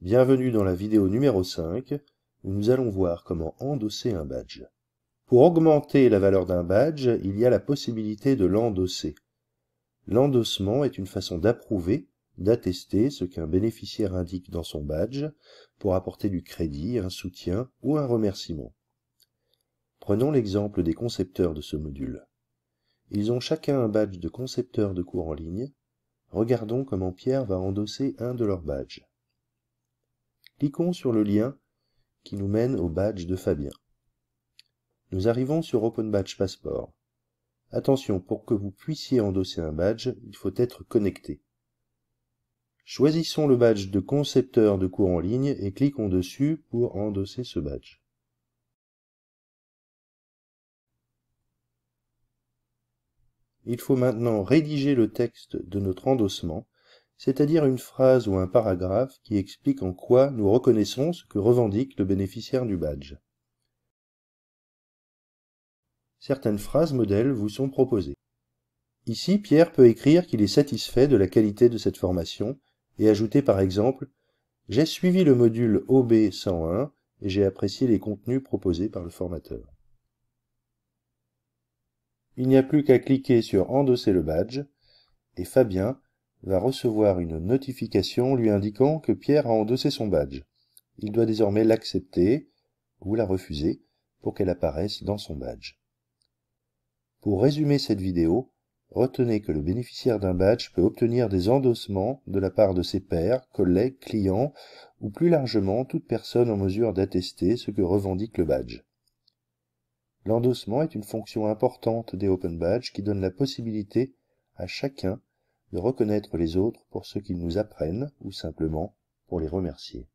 Bienvenue dans la vidéo numéro 5, où nous allons voir comment endosser un badge. Pour augmenter la valeur d'un badge, il y a la possibilité de l'endosser. L'endossement est une façon d'approuver, d'attester ce qu'un bénéficiaire indique dans son badge pour apporter du crédit, un soutien ou un remerciement. Prenons l'exemple des concepteurs de ce module. Ils ont chacun un badge de concepteur de cours en ligne. Regardons comment Pierre va endosser un de leurs badges. Cliquons sur le lien qui nous mène au badge de Fabien. Nous arrivons sur Open Badge Passport. Attention, pour que vous puissiez endosser un badge, il faut être connecté. Choisissons le badge de concepteur de cours en ligne et cliquons dessus pour endosser ce badge. Il faut maintenant rédiger le texte de notre endossement c'est-à-dire une phrase ou un paragraphe qui explique en quoi nous reconnaissons ce que revendique le bénéficiaire du badge. Certaines phrases modèles vous sont proposées. Ici, Pierre peut écrire qu'il est satisfait de la qualité de cette formation et ajouter par exemple « J'ai suivi le module OB 101 et j'ai apprécié les contenus proposés par le formateur ». Il n'y a plus qu'à cliquer sur « Endosser le badge » et Fabien va recevoir une notification lui indiquant que Pierre a endossé son badge. Il doit désormais l'accepter ou la refuser pour qu'elle apparaisse dans son badge. Pour résumer cette vidéo, retenez que le bénéficiaire d'un badge peut obtenir des endossements de la part de ses pairs, collègues, clients ou plus largement toute personne en mesure d'attester ce que revendique le badge. L'endossement est une fonction importante des Open Badges qui donne la possibilité à chacun de reconnaître les autres pour ce qu'ils nous apprennent ou simplement pour les remercier